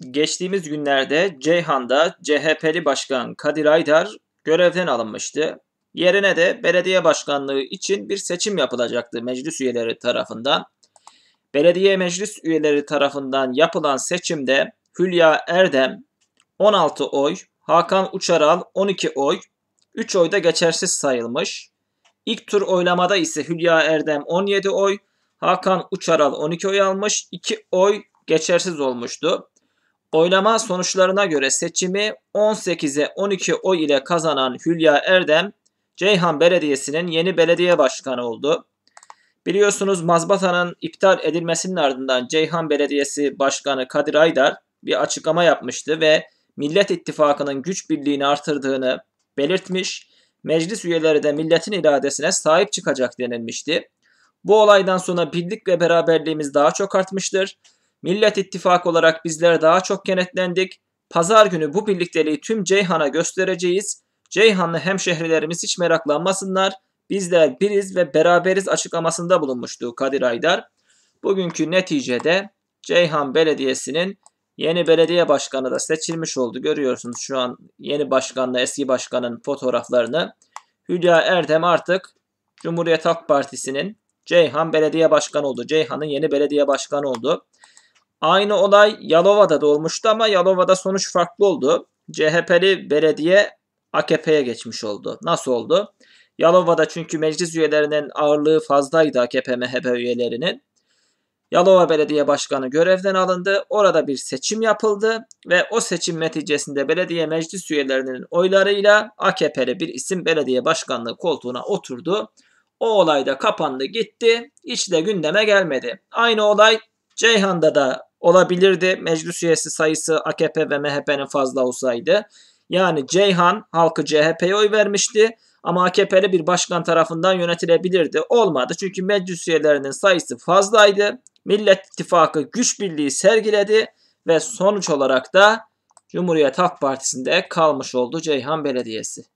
geçtiğimiz günlerde Ceyhan'da CHP'li başkan Kadir Aydar görevden alınmıştı. Yerine de belediye başkanlığı için bir seçim yapılacaktı meclis üyeleri tarafından. Belediye meclis üyeleri tarafından yapılan seçimde Hülya Erdem 16 oy, Hakan Uçaral 12 oy, 3 oy da geçersiz sayılmış. İlk tur oylamada ise Hülya Erdem 17 oy, Hakan Uçaral 12 oy almış, 2 oy geçersiz olmuştu. Oylama sonuçlarına göre seçimi 18'e 12 oy ile kazanan Hülya Erdem, Ceyhan Belediyesi'nin yeni belediye başkanı oldu. Biliyorsunuz mazbatanın iptal edilmesinin ardından Ceyhan Belediyesi Başkanı Kadir Aydar bir açıklama yapmıştı ve Millet İttifakı'nın güç birliğini artırdığını belirtmiş, meclis üyeleri de milletin iradesine sahip çıkacak denilmişti. Bu olaydan sonra birlik ve beraberliğimiz daha çok artmıştır. Millet ittifak olarak bizler daha çok kenetlendik. Pazar günü bu birlikteliği tüm Ceyhan'a göstereceğiz. Ceyhanlı hemşehrilerimiz hiç meraklanmasınlar. Bizler biriz ve beraberiz açıklamasında bulunmuştu Kadir Aydar. Bugünkü neticede Ceyhan Belediyesi'nin yeni belediye başkanı da seçilmiş oldu. Görüyorsunuz şu an yeni başkanla eski başkanın fotoğraflarını. Hülya Erdem artık Cumhuriyet Halk Partisi'nin Ceyhan Belediye Başkanı oldu. Ceyhan'ın yeni belediye başkanı oldu. Aynı olay Yalova'da da olmuştu ama Yalova'da sonuç farklı oldu. CHP'li belediye AKP'ye geçmiş oldu. Nasıl oldu? Yalova'da çünkü meclis üyelerinin ağırlığı fazlaydı AKP MHP üyelerinin. Yalova Belediye Başkanı görevden alındı. Orada bir seçim yapıldı ve o seçim neticesinde belediye meclis üyelerinin oylarıyla AKP'li bir isim belediye başkanlığı koltuğuna oturdu. O olay da kapandı gitti. Hiç de gündeme gelmedi. Aynı olay Ceyhan'da da olabilirdi. Meclis üyesi sayısı AKP ve MHP'nin fazla olsaydı. Yani Ceyhan halkı CHP'ye oy vermişti ama AKP'li bir başkan tarafından yönetilebilirdi. Olmadı çünkü meclis üyelerinin sayısı fazlaydı. Millet İttifakı güç birliği sergiledi ve sonuç olarak da Cumhuriyet Halk Partisi'nde kalmış oldu Ceyhan Belediyesi.